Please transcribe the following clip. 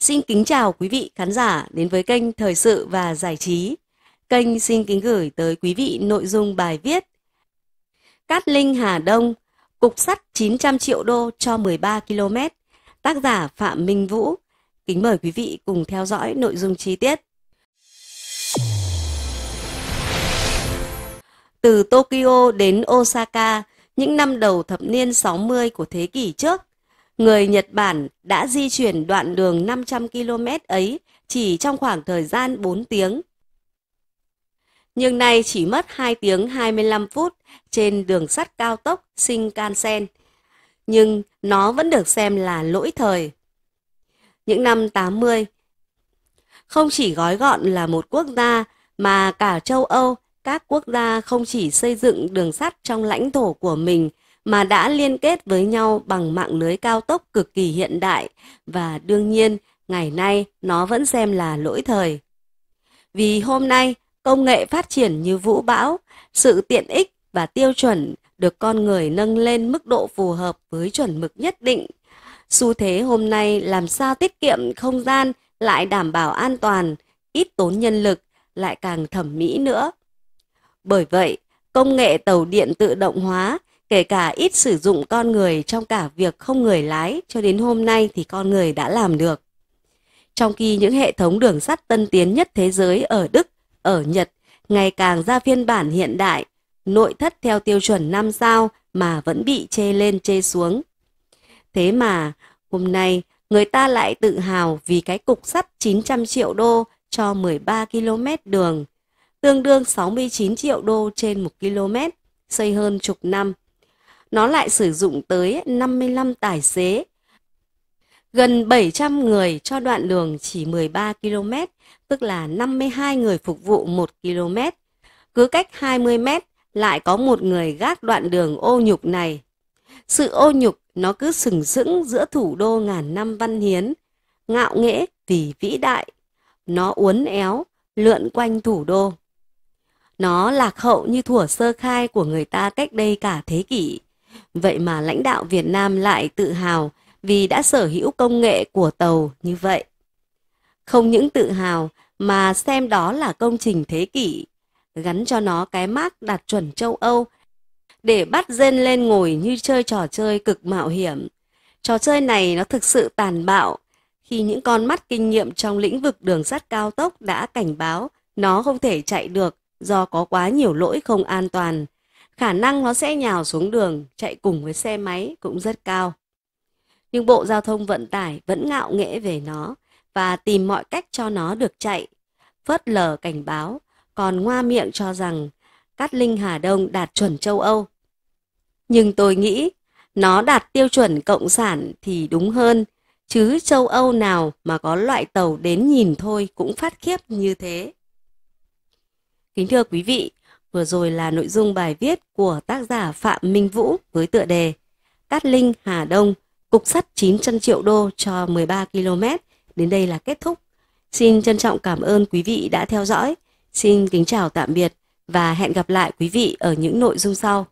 Xin kính chào quý vị khán giả đến với kênh Thời sự và Giải trí. Kênh xin kính gửi tới quý vị nội dung bài viết Cát Linh Hà Đông, Cục sắt 900 triệu đô cho 13 km, tác giả Phạm Minh Vũ. Kính mời quý vị cùng theo dõi nội dung chi tiết. Từ Tokyo đến Osaka, những năm đầu thập niên 60 của thế kỷ trước, người Nhật Bản đã di chuyển đoạn đường 500 km ấy chỉ trong khoảng thời gian 4 tiếng. Nhưng nay chỉ mất 2 tiếng 25 phút trên đường sắt cao tốc Shinkansen, nhưng nó vẫn được xem là lỗi thời. Những năm 80, không chỉ gói gọn là một quốc gia mà cả châu Âu, các quốc gia không chỉ xây dựng đường sắt trong lãnh thổ của mình mà đã liên kết với nhau bằng mạng lưới cao tốc cực kỳ hiện đại và đương nhiên ngày nay nó vẫn xem là lỗi thời. Vì hôm nay công nghệ phát triển như vũ bão, sự tiện ích và tiêu chuẩn được con người nâng lên mức độ phù hợp với chuẩn mực nhất định. Xu thế hôm nay làm sao tiết kiệm không gian lại đảm bảo an toàn, ít tốn nhân lực, lại càng thẩm mỹ nữa. Bởi vậy, công nghệ tàu điện tự động hóa kể cả ít sử dụng con người trong cả việc không người lái cho đến hôm nay thì con người đã làm được. Trong khi những hệ thống đường sắt tân tiến nhất thế giới ở Đức, ở Nhật ngày càng ra phiên bản hiện đại, nội thất theo tiêu chuẩn 5 sao mà vẫn bị chê lên chê xuống. Thế mà hôm nay người ta lại tự hào vì cái cục sắt 900 triệu đô cho 13 km đường, tương đương 69 triệu đô trên 1 km, xây hơn chục năm nó lại sử dụng tới 55 tài xế, gần 700 người cho đoạn đường chỉ 13 km, tức là 52 người phục vụ 1 km. Cứ cách 20 mét lại có một người gác đoạn đường ô nhục này. Sự ô nhục nó cứ sừng sững giữa thủ đô ngàn năm văn hiến, ngạo nghễ vì vĩ đại. Nó uốn éo, lượn quanh thủ đô. Nó lạc hậu như thủa sơ khai của người ta cách đây cả thế kỷ. Vậy mà lãnh đạo Việt Nam lại tự hào vì đã sở hữu công nghệ của tàu như vậy. Không những tự hào mà xem đó là công trình thế kỷ, gắn cho nó cái mác đạt chuẩn châu Âu để bắt dên lên ngồi như chơi trò chơi cực mạo hiểm. Trò chơi này nó thực sự tàn bạo khi những con mắt kinh nghiệm trong lĩnh vực đường sắt cao tốc đã cảnh báo nó không thể chạy được do có quá nhiều lỗi không an toàn khả năng nó sẽ nhào xuống đường chạy cùng với xe máy cũng rất cao. Nhưng Bộ Giao thông Vận tải vẫn ngạo nghễ về nó và tìm mọi cách cho nó được chạy, phớt lờ cảnh báo, còn ngoa miệng cho rằng Cát Linh Hà Đông đạt chuẩn châu Âu. Nhưng tôi nghĩ nó đạt tiêu chuẩn cộng sản thì đúng hơn, chứ châu Âu nào mà có loại tàu đến nhìn thôi cũng phát khiếp như thế. Kính thưa quý vị, Vừa rồi là nội dung bài viết của tác giả Phạm Minh Vũ với tựa đề Cát Linh, Hà Đông, cục sắt 900 triệu đô cho 13 km. Đến đây là kết thúc. Xin trân trọng cảm ơn quý vị đã theo dõi. Xin kính chào tạm biệt và hẹn gặp lại quý vị ở những nội dung sau.